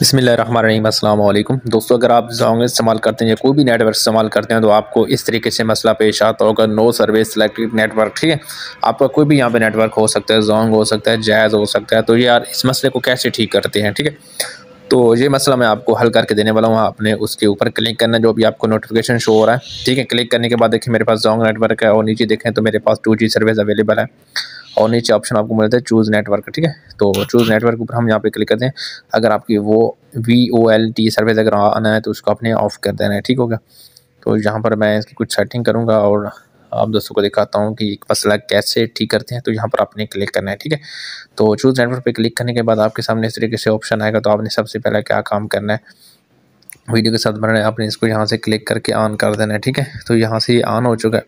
बसमीम अल्लाम दोस्तों अगर आप जोंग इस्तेमाल करते हैं या कोई भी नेटवर्क इस्तेमाल करते हैं तो आपको इस तरीके से मसला पेश आता होगा नो सर्विस सेलेक्टेड नेटवर्क ठीक है आपका कोई भी यहाँ पे नेटवर्क हो सकता है जोंग हो सकता है जायज़ हो सकता है तो यार इस मसले को कैसे ठीक करते हैं ठीक है तो ये मसला मैं आपको हल करके देने वाला हूँ आपने उसके ऊपर क्लिक करना जो भी आपको नोटिफिकेशन शो हो रहा है ठीक है क्लिक करने के बाद देखिए मेरे पास जोंग नेटवर्क है और नीचे देखें तो मेरे पास टू जी सर्विस अवेलेबल है और नीचे ऑप्शन आपको मिलता है चूज़ नेटवर्क ठीक है तो चूज़ नेटवर्क ऊपर हम यहाँ पे क्लिक करते हैं अगर आपकी वो V O L T service अगर आना है तो उसको आपने ऑफ़ कर देना है ठीक होगा तो यहाँ पर मैं इसकी कुछ सेटिंग करूँगा और आप दोस्तों को दिखाता हूँ कि मसला कैसे ठीक करते हैं तो यहाँ पर आपने क्लिक करना है ठीक है तो चूज़ नेटवर्क पर क्लिक करने के बाद आपके सामने इस तरीके से ऑप्शन आएगा तो आपने सबसे पहले क्या काम करना है वीडियो के साथ बनाने आपने इसको यहाँ से क्लिक करके ऑन कर देना है ठीक है तो यहाँ से ऑन हो चुका है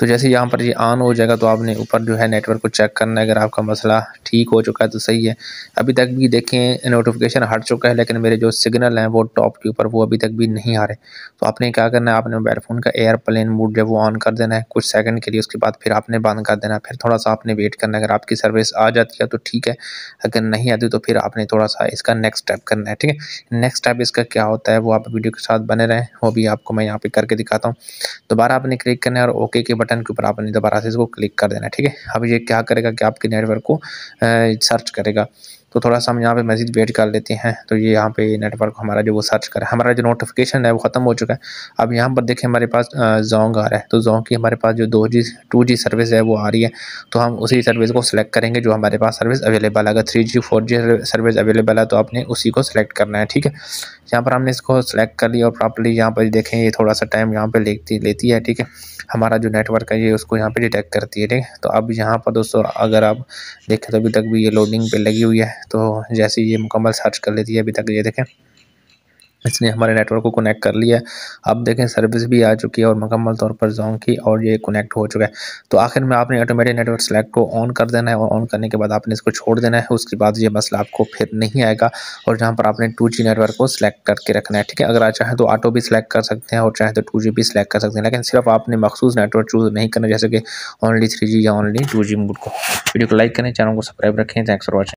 तो जैसे यहाँ पर ये ऑन हो जाएगा तो आपने ऊपर जो है नेटवर्क को चेक करना है अगर आपका मसला ठीक हो चुका है तो सही है अभी तक भी देखें नोटिफिकेशन हट चुका है लेकिन मेरे जो सिग्नल हैं वो टॉप के ऊपर वो अभी तक भी नहीं आ रहे तो आपने क्या करना है आपने मोबाइल फ़ोन का एयर प्लेन मूड जो वो ऑन कर देना है कुछ सेकंड के लिए उसके बाद फिर आपने बंद कर देना फिर थोड़ा सा आपने वेट करना अगर आपकी सर्विस आ जाती है तो ठीक है अगर नहीं आती तो फिर आपने थोड़ा सा इसका नेक्स्ट स्टेप करना है ठीक है नेक्स्ट स्टेप इसका क्या होता है वो आप वीडियो के साथ बने रहें वो भी आपको मैं यहाँ पर करके दिखाता हूँ दोबारा आपने क्लिक करना है और ओके के बटन के ऊपर आपने दोबारा से इसको क्लिक कर देना ठीक है अब ये क्या करेगा कि आपके नेटवर्क को सर्च करेगा तो थोड़ा सा हम यहाँ पे मैसेज वेट कर लेते हैं तो ये यहाँ पे नेटवर्क हमारा जो वो सर्च करे हमारा जो नोटिफिकेशन है वो ख़त्म हो चुका है अब यहाँ पर देखें हमारे पास जोंग आ रहा है तो जोंग की हमारे पास जो दो जी टू जी सर्विस है वो आ रही है तो हम उसी सर्विस को सिलेक्ट करेंगे जो हमारे पास सर्विस अवेलेबल है अगर three G four G service available है तो आपने उसी को सिलेक्ट करना है ठीक है यहाँ पर हमने इसको सेलेक्ट कर लिया और प्रॉपरली यहाँ पर देखें ये थोड़ा सा टाइम यहाँ पर लेती लेती है ठीक है हमारा जो नेटवर्क है ये उसको यहाँ पर डिटेक्ट करती है ठीक है तो अब यहाँ पर दोस्तों अगर आप देखें तो अभी तक भी ये लोडिंग पर लगी हुई है तो जैसे ये मुकम्मल सर्च कर लेती है अभी तक ये देखें इसने हमारे नेटवर्क को कनेक्ट कर लिया अब देखें सर्विस भी आ चुकी है और मुकम्मल तौर पर जोंग की और ये कनेक्ट हो चुका है तो आखिर में आपने ऑटोमेटिक नेटवर्क सेलेक्ट को ऑन कर देना है और ऑन करने के बाद आपने इसको छोड़ देना है उसके बाद ये मसला आपको फिर नहीं आएगा और जहाँ पर आपने टू नेटवर्क को सिलेक्ट करके रखना है ठीक है अगर आप चाहें तो ऑटो भी सिलेक्ट कर सकते हैं और चाहें तो टू भी सिलेक्ट कर सकते हैं लेकिन सिर्फ आपने मखसूस नेटवर्क चूज़ नहीं करना जैसे कि ऑनली थ्री या ओनली टू मोड को वीडियो को लाइक करें चैनल को सब्सक्राइब रखें थैंक्स फॉर वॉचिंग